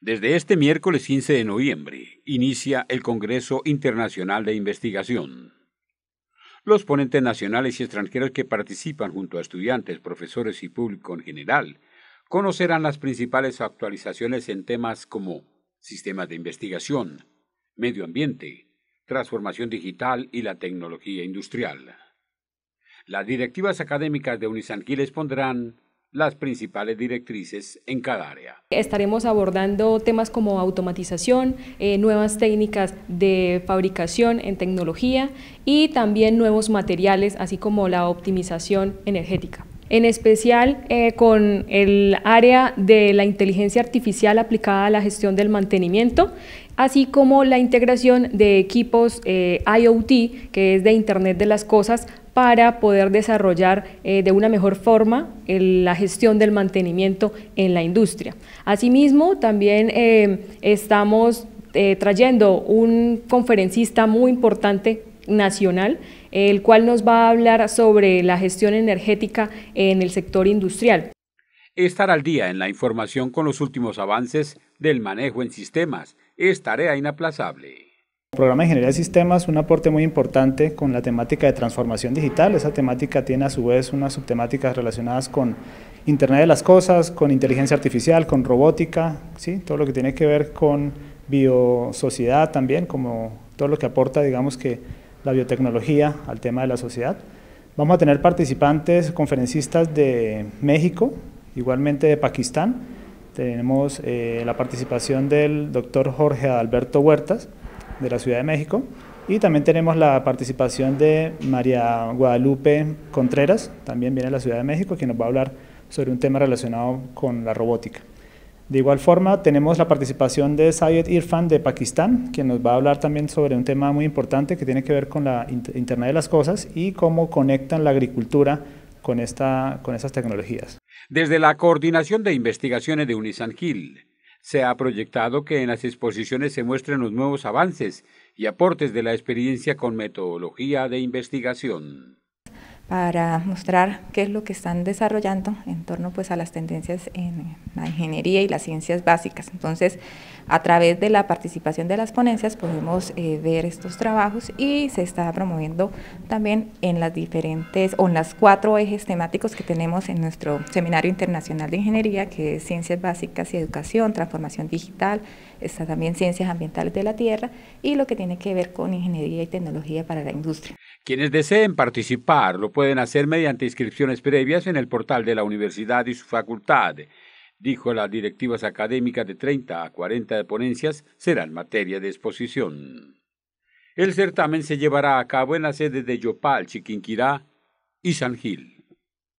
Desde este miércoles 15 de noviembre inicia el Congreso Internacional de Investigación. Los ponentes nacionales y extranjeros que participan junto a estudiantes, profesores y público en general conocerán las principales actualizaciones en temas como sistemas de investigación, medio ambiente, transformación digital y la tecnología industrial. Las directivas académicas de Unisanquiles pondrán las principales directrices en cada área. Estaremos abordando temas como automatización, eh, nuevas técnicas de fabricación en tecnología y también nuevos materiales, así como la optimización energética en especial eh, con el área de la inteligencia artificial aplicada a la gestión del mantenimiento, así como la integración de equipos eh, IoT, que es de Internet de las Cosas, para poder desarrollar eh, de una mejor forma la gestión del mantenimiento en la industria. Asimismo, también eh, estamos eh, trayendo un conferencista muy importante nacional, el cual nos va a hablar sobre la gestión energética en el sector industrial. Estar al día en la información con los últimos avances del manejo en sistemas es tarea inaplazable programa de Ingeniería de Sistemas un aporte muy importante con la temática de transformación digital. Esa temática tiene a su vez unas subtemáticas relacionadas con Internet de las Cosas, con inteligencia artificial, con robótica, ¿sí? todo lo que tiene que ver con biosociedad también, como todo lo que aporta, digamos que, la biotecnología al tema de la sociedad. Vamos a tener participantes, conferencistas de México, igualmente de Pakistán. Tenemos eh, la participación del doctor Jorge Alberto Huertas, de la Ciudad de México. Y también tenemos la participación de María Guadalupe Contreras, también viene de la Ciudad de México, quien nos va a hablar sobre un tema relacionado con la robótica. De igual forma, tenemos la participación de Sayed Irfan de Pakistán, quien nos va a hablar también sobre un tema muy importante que tiene que ver con la Internet de las Cosas y cómo conectan la agricultura con, esta, con estas tecnologías. Desde la Coordinación de Investigaciones de Unisan se ha proyectado que en las exposiciones se muestren los nuevos avances y aportes de la experiencia con metodología de investigación para mostrar qué es lo que están desarrollando en torno pues a las tendencias en la ingeniería y las ciencias básicas. Entonces, a través de la participación de las ponencias podemos eh, ver estos trabajos y se está promoviendo también en las diferentes o en las cuatro ejes temáticos que tenemos en nuestro seminario internacional de ingeniería, que es ciencias básicas y educación, transformación digital, está también ciencias ambientales de la tierra y lo que tiene que ver con ingeniería y tecnología para la industria. Quienes deseen participar lo pueden hacer mediante inscripciones previas en el portal de la universidad y su facultad. Dijo las directivas académicas de 30 a 40 ponencias serán materia de exposición. El certamen se llevará a cabo en la sede de Yopal, Chiquinquirá y San Gil.